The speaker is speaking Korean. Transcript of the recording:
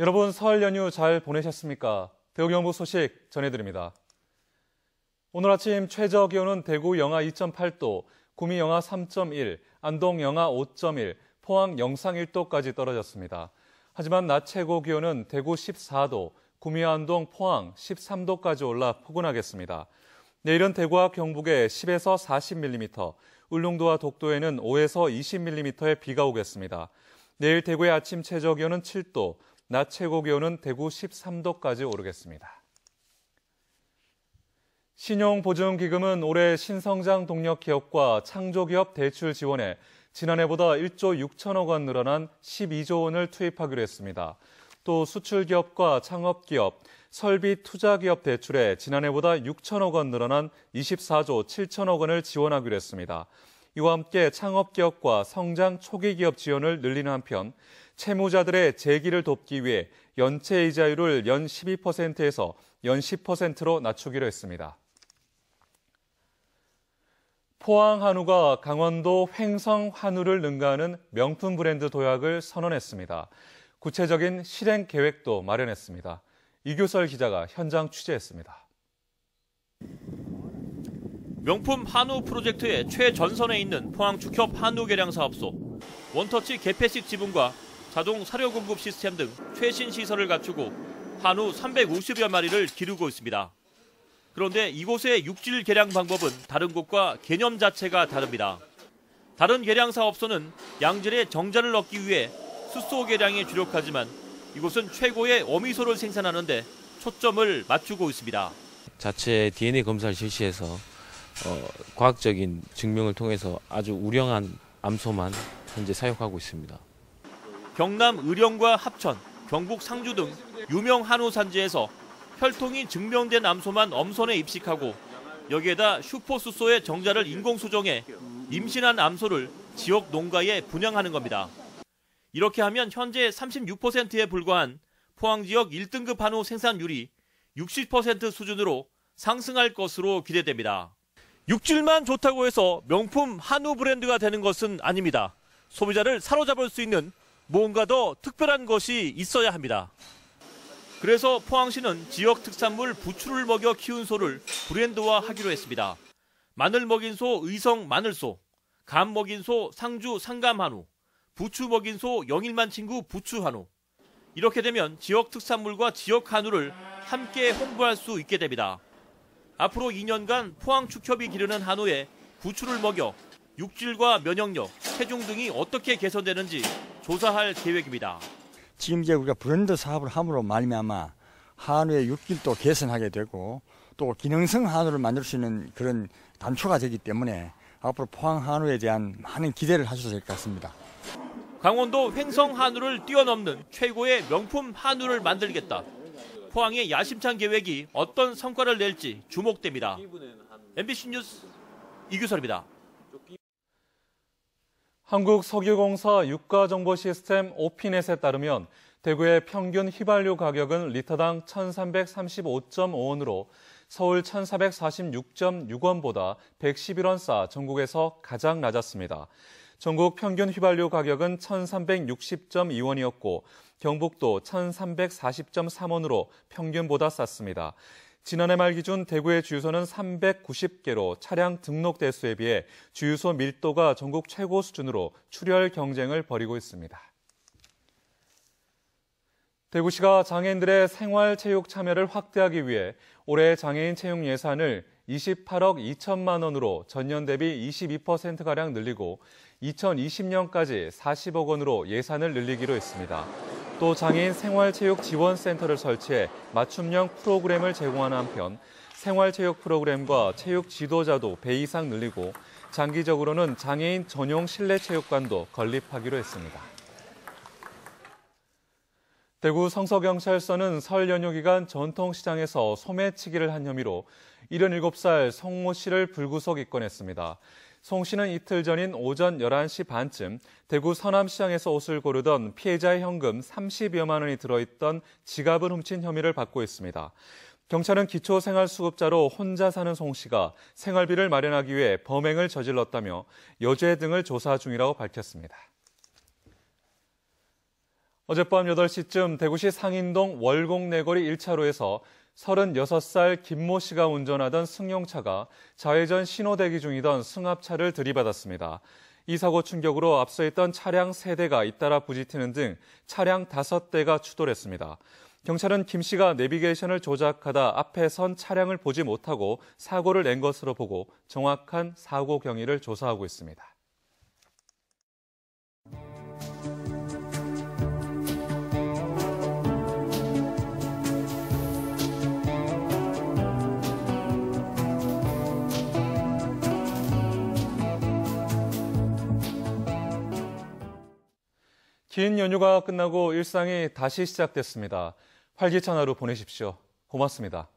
여러분 설 연휴 잘 보내셨습니까? 대구경북 소식 전해드립니다. 오늘 아침 최저 기온은 대구 영하 2.8도, 구미 영하 3.1, 안동 영하 5.1, 포항 영상 1도까지 떨어졌습니다. 하지만 낮 최고 기온은 대구 14도, 구미 안동 포항 13도까지 올라 포근하겠습니다. 내일은 대구와 경북에 10에서 40mm, 울릉도와 독도에는 5에서 20mm의 비가 오겠습니다. 내일 대구의 아침 최저 기온은 7도, 낮 최고 기온은 대구 13도까지 오르겠습니다. 신용보증기금은 올해 신성장 동력 기업과 창조기업 대출 지원에 지난해보다 1조 6천억 원 늘어난 12조 원을 투입하기로 했습니다. 또 수출기업과 창업기업, 설비 투자기업 대출에 지난해보다 6천억 원 늘어난 24조 7천억 원을 지원하기로 했습니다. 이와 함께 창업기업과 성장 초기 기업 지원을 늘리는 한편 채무자들의 재기를 돕기 위해 연체 이자율을 연 12%에서 연 10%로 낮추기로 했습니다. 포항 한우가 강원도 횡성 한우를 능가하는 명품 브랜드 도약을 선언했습니다. 구체적인 실행 계획도 마련했습니다. 이교설 기자가 현장 취재했습니다. 명품 한우 프로젝트의 최전선에 있는 포항축협 한우개량사업소. 원터치 개폐식 지붕과 자동 사료 공급 시스템 등 최신 시설을 갖추고 한우 350여 마리를 기르고 있습니다. 그런데 이곳의 육질 개량 방법은 다른 곳과 개념 자체가 다릅니다. 다른 개량 사업소는 양질의 정자를 얻기 위해 숫소 개량에 주력하지만 이곳은 최고의 어미소를 생산하는데 초점을 맞추고 있습니다. 자체 DNA 검사를 실시해서 어, 과학적인 증명을 통해서 아주 우량한 암소만 현재 사육하고 있습니다. 경남 의령과 합천, 경북 상주 등 유명 한우 산지에서 혈통이 증명된 암소만 엄선에 입식하고 여기에다 슈퍼수소의 정자를 인공수정해 임신한 암소를 지역 농가에 분양하는 겁니다. 이렇게 하면 현재 36%에 불과한 포항 지역 1등급 한우 생산율이 60% 수준으로 상승할 것으로 기대됩니다. 육질만 좋다고 해서 명품 한우 브랜드가 되는 것은 아닙니다. 소비자를 사로잡을 수 있는 무언가 더 특별한 것이 있어야 합니다. 그래서 포항시는 지역 특산물 부추를 먹여 키운 소를 브랜드화 하기로 했습니다. 마늘 먹인 소 의성 마늘소, 감 먹인 소 상주 상감 한우, 부추 먹인 소 영일만 친구 부추 한우. 이렇게 되면 지역 특산물과 지역 한우를 함께 홍보할 수 있게 됩니다. 앞으로 2년간 포항축협이 기르는 한우에 구출을 먹여 육질과 면역력, 체중 등이 어떻게 개선되는지 조사할 계획입니다. 지금 이제 우리가 브랜드 사업을 함으로 말미암아 한우의 육질도 개선하게 되고 또 기능성 한우를 만들 수 있는 그런 단초가 되기 때문에 앞으로 포항 한우에 대한 많은 기대를 하셔도 될 것 같습니다. 강원도 횡성 한우를 뛰어넘는 최고의 명품 한우를 만들겠다. 포항의 야심찬 계획이 어떤 성과를 낼지 주목됩니다. MBC 뉴스 이규설입니다. 한국 석유공사 유가 정보 시스템 오피넷에 따르면 대구의 평균 휘발유 가격은 리터당 1,335.5원으로 서울 1,446.6원보다 111원 싸 전국에서 가장 낮았습니다. 전국 평균 휘발유 가격은 1,360.2원이었고 경북도 1,340.3원으로 평균보다 쌌습니다. 지난해 말 기준 대구의 주유소는 390개로 차량 등록 대수에 비해 주유소 밀도가 전국 최고 수준으로 출혈 경쟁을 벌이고 있습니다. 대구시가 장애인들의 생활 체육 참여를 확대하기 위해 올해 장애인 채용 예산을 28억 2천만 원으로 전년 대비 22%가량 늘리고 2020년까지 40억 원으로 예산을 늘리기로 했습니다. 또 장애인 생활체육 지원센터를 설치해 맞춤형 프로그램을 제공하는 한편 생활체육 프로그램과 체육 지도자도 배 이상 늘리고 장기적으로는 장애인 전용 실내체육관도 건립하기로 했습니다. 대구 성서경찰서는 설 연휴 기간 전통시장에서 소매치기를 한 혐의로 77살 성모 씨를 불구속 입건했습니다. 송 씨는 이틀 전인 오전 11시 반쯤 대구 서남시장에서 옷을 고르던 피해자의 현금 30여만 원이 들어있던 지갑을 훔친 혐의를 받고 있습니다. 경찰은 기초생활수급자로 혼자 사는 송 씨가 생활비를 마련하기 위해 범행을 저질렀다며 여죄 등을 조사 중이라고 밝혔습니다. 어젯밤 8시쯤 대구시 상인동 월곡내거리 1차로에서 36살 김모 씨가 운전하던 승용차가 좌회전 신호대기 중이던 승합차를 들이받았습니다. 이 사고 충격으로 앞서 있던 차량 3대가 잇따라 부딪히는 등 차량 5대가 추돌했습니다. 경찰은 김 씨가 내비게이션을 조작하다 앞에 선 차량을 보지 못하고 사고를 낸 것으로 보고 정확한 사고 경위를 조사하고 있습니다. 긴 연휴가 끝나고 일상이 다시 시작됐습니다. 활기찬 하루 보내십시오. 고맙습니다.